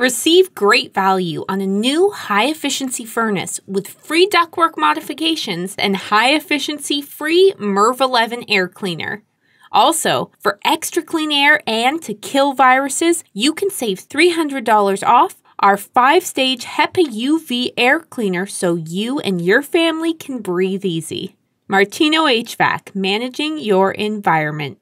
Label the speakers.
Speaker 1: Receive great value on a new high efficiency furnace with free ductwork modifications and high efficiency free MERV 11 air cleaner. Also, for extra clean air and to kill viruses, you can save $300 off our five stage HEPA UV air cleaner so you and your family can breathe easy. Martino HVAC, managing your environment.